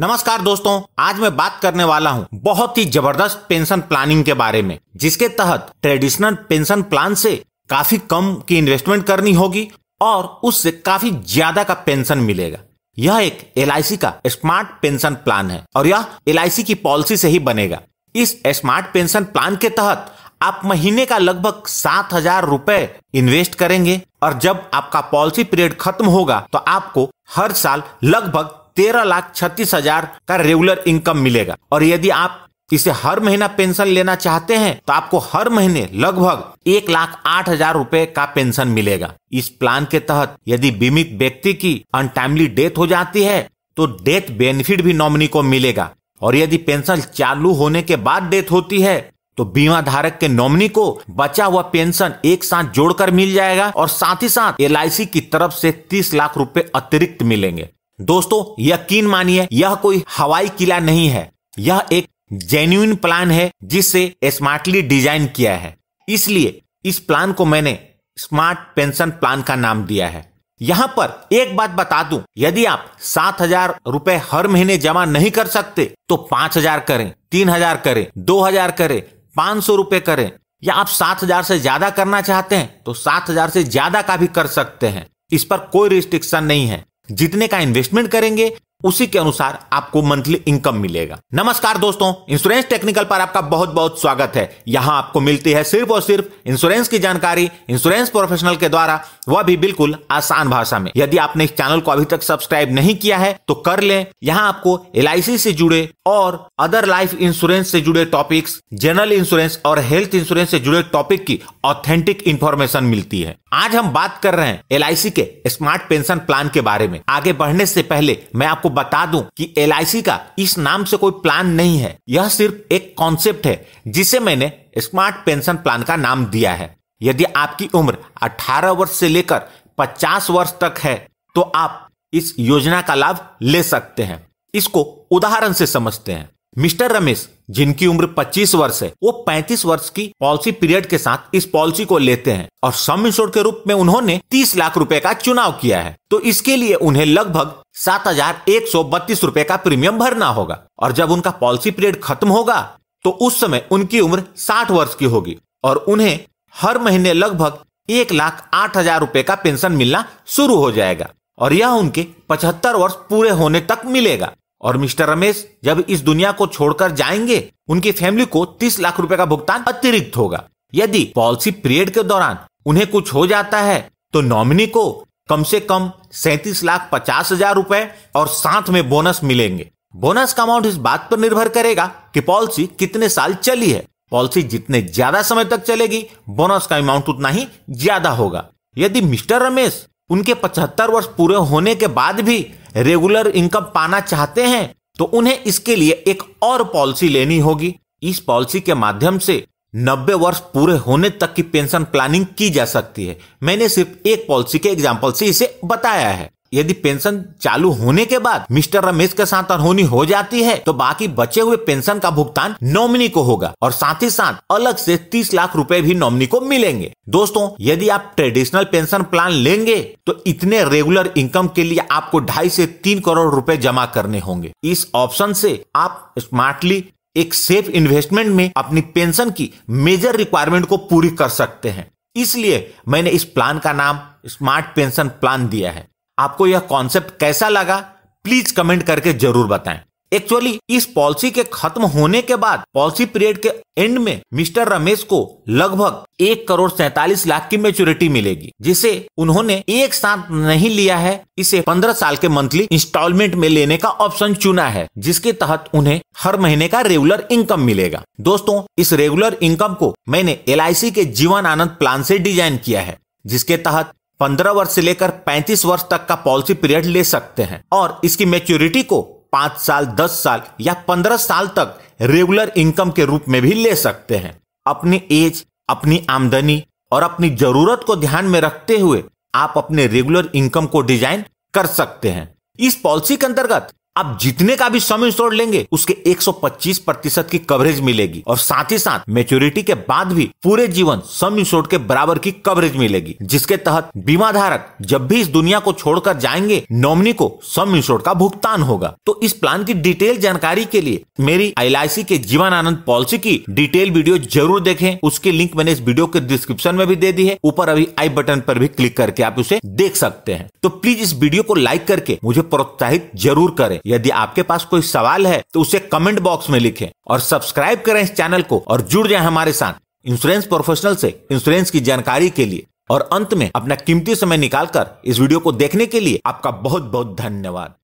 नमस्कार दोस्तों आज मैं बात करने वाला हूं बहुत ही जबरदस्त पेंशन प्लानिंग के बारे में जिसके तहत ट्रेडिशनल पेंशन प्लान से काफी कम की इन्वेस्टमेंट करनी होगी और उससे काफी ज्यादा का पेंशन मिलेगा यह एक एल का स्मार्ट पेंशन प्लान है और यह एल की पॉलिसी से ही बनेगा इस स्मार्ट पेंशन प्लान के तहत आप महीने का लगभग सात हजार रूपए इन्वेस्ट करेंगे और जब आपका पॉलिसी पीरियड खत्म होगा तो आपको हर साल लगभग तेरह लाख छत्तीस हजार का रेगुलर इनकम मिलेगा और यदि आप इसे हर महीना पेंशन लेना चाहते हैं तो आपको हर महीने लगभग एक लाख आठ हजार रूपए का पेंशन मिलेगा इस प्लान के तहत यदि बीमित व्यक्ति की अनटाइमली डेथ हो जाती है तो डेथ बेनिफिट भी नॉमिनी को मिलेगा और यदि पेंशन चालू होने के बाद डेथ होती है तो बीमा धारक के नॉमिनी को बचा हुआ पेंशन एक साथ जोड़कर मिल जाएगा और साथ ही साथ एल की तरफ से तीस लाख रूपए अतिरिक्त मिलेंगे दोस्तों यकीन मानिए यह कोई हवाई किला नहीं है यह एक जेन्यून प्लान है जिसे स्मार्टली डिजाइन किया है इसलिए इस प्लान को मैंने स्मार्ट पेंशन प्लान का नाम दिया है यहाँ पर एक बात बता दूं यदि आप सात हजार रूपए हर महीने जमा नहीं कर सकते तो पांच हजार करें तीन हजार करें दो हजार करें पांच सौ रूपये करें या आप सात हजार से ज्यादा करना चाहते हैं तो सात हजार से ज्यादा का भी कर सकते हैं इस पर कोई रिस्ट्रिक्शन नहीं है जितने का इन्वेस्टमेंट करेंगे उसी के अनुसार आपको मंथली इनकम मिलेगा नमस्कार दोस्तों इंश्योरेंस टेक्निकल पर आपका बहुत बहुत स्वागत है यहाँ आपको मिलती है सिर्फ और सिर्फ इंश्योरेंस की जानकारी इंश्योरेंस प्रोफेशनल के द्वारा वह भी बिल्कुल आसान भाषा में यदि आपने इस चैनल को अभी तक सब्सक्राइब नहीं किया है तो कर ले यहाँ आपको एल से जुड़े और अदर लाइफ इंश्योरेंस से जुड़े टॉपिक्स जनरल इंश्योरेंस और हेल्थ इंश्योरेंस से जुड़े टॉपिक की ऑथेंटिक इंफॉर्मेशन मिलती है आज हम बात कर रहे हैं एल के स्मार्ट पेंशन प्लान के बारे में आगे बढ़ने से पहले मैं आपको बता दूं कि एल का इस नाम से कोई प्लान नहीं है यह सिर्फ एक कॉन्सेप्ट है जिसे मैंने स्मार्ट पेंशन प्लान का नाम दिया है यदि आपकी उम्र 18 वर्ष से लेकर 50 वर्ष तक है तो आप इस योजना का लाभ ले सकते हैं इसको उदाहरण से समझते हैं मिस्टर रमेश जिनकी उम्र 25 वर्ष है वो 35 वर्ष की पॉलिसी पीरियड के साथ इस पॉलिसी को लेते हैं और सम इंश्योर के रूप में उन्होंने 30 लाख रुपए का चुनाव किया है तो इसके लिए उन्हें लगभग सात हजार एक सौ बत्तीस रूपए का प्रीमियम भरना होगा और जब उनका पॉलिसी पीरियड खत्म होगा तो उस समय उनकी उम्र साठ वर्ष की होगी और उन्हें हर महीने लगभग एक लाख आठ हजार रूपए का पेंशन मिलना शुरू हो जाएगा और यह उनके पचहत्तर वर्ष पूरे होने तक मिलेगा और मिस्टर रमेश जब इस दुनिया को छोड़कर जाएंगे उनकी फैमिली को तीस लाख रूपए का भुगतान अतिरिक्त होगा यदि पॉलिसी पीरियड के दौरान उन्हें कुछ हो जाता है तो नॉमिनी को कम से कम सैतीस लाख पचास हजार रूपए और साथ में बोनस मिलेंगे बोनस का अमाउंट इस बात पर निर्भर करेगा कि पॉलिसी कितने साल चली है पॉलिसी जितने ज्यादा समय तक चलेगी बोनस का अमाउंट उतना ही ज्यादा होगा यदि मिस्टर रमेश उनके पचहत्तर वर्ष पूरे होने के बाद भी रेगुलर इनकम पाना चाहते हैं तो उन्हें इसके लिए एक और पॉलिसी लेनी होगी इस पॉलिसी के माध्यम से 90 वर्ष पूरे होने तक की पेंशन प्लानिंग की जा सकती है मैंने सिर्फ एक पॉलिसी के एग्जाम्पल से इसे बताया है यदि पेंशन चालू होने के बाद मिस्टर रमेश के साथ अनहोनी हो जाती है तो बाकी बचे हुए पेंशन का भुगतान नॉमिनी को होगा और साथ ही साथ अलग से तीस लाख रूपए भी नॉमिनी को मिलेंगे दोस्तों यदि आप ट्रेडिशनल पेंशन प्लान लेंगे तो इतने रेगुलर इनकम के लिए आपको ढाई से तीन करोड़ रूपए जमा करने होंगे इस ऑप्शन से आप स्मार्टली एक सेफ इन्वेस्टमेंट में अपनी पेंशन की मेजर रिक्वायरमेंट को पूरी कर सकते हैं इसलिए मैंने इस प्लान का नाम स्मार्ट पेंशन प्लान दिया है आपको यह कॉन्सेप्ट कैसा लगा प्लीज कमेंट करके जरूर बताएं एक्चुअली इस पॉलिसी के खत्म होने के बाद पॉलिसी पीरियड के एंड में मिस्टर रमेश को लगभग एक करोड़ सैतालीस लाख की मेच्योरिटी मिलेगी जिसे उन्होंने एक साथ नहीं लिया है इसे पंद्रह साल के मंथली इंस्टॉलमेंट में लेने का ऑप्शन चुना है जिसके तहत उन्हें हर महीने का रेगुलर इनकम मिलेगा दोस्तों इस रेगुलर इनकम को मैंने एल के जीवन आनंद प्लान से डिजाइन किया है जिसके तहत पंद्रह वर्ष से लेकर पैंतीस वर्ष तक का पॉलिसी पीरियड ले सकते हैं और इसकी मेच्योरिटी को पांच साल दस साल या पंद्रह साल तक रेगुलर इनकम के रूप में भी ले सकते हैं अपनी एज अपनी आमदनी और अपनी जरूरत को ध्यान में रखते हुए आप अपने रेगुलर इनकम को डिजाइन कर सकते हैं इस पॉलिसी के अंतर्गत आप जितने का भी सम इंश्योर लेंगे उसके 125 प्रतिशत की कवरेज मिलेगी और साथ ही साथ मेच्योरिटी के बाद भी पूरे जीवन सम इंश्योर के बराबर की कवरेज मिलेगी जिसके तहत बीमा धारक जब भी इस दुनिया को छोड़कर जाएंगे नॉमिनी को सम इंश्योर का भुगतान होगा तो इस प्लान की डिटेल जानकारी के लिए मेरी एल के जीवन आनंद पॉलिसी की डिटेल वीडियो जरूर देखे उसकी लिंक मैंने इस वीडियो के डिस्क्रिप्शन में भी दे दी है ऊपर अभी आई बटन पर भी क्लिक करके आप उसे देख सकते हैं तो प्लीज इस वीडियो को लाइक करके मुझे प्रोत्साहित जरूर करें यदि आपके पास कोई सवाल है तो उसे कमेंट बॉक्स में लिखें और सब्सक्राइब करें इस चैनल को और जुड़ जाए हमारे साथ इंश्योरेंस प्रोफेशनल से इंश्योरेंस की जानकारी के लिए और अंत में अपना कीमती समय निकालकर इस वीडियो को देखने के लिए आपका बहुत बहुत धन्यवाद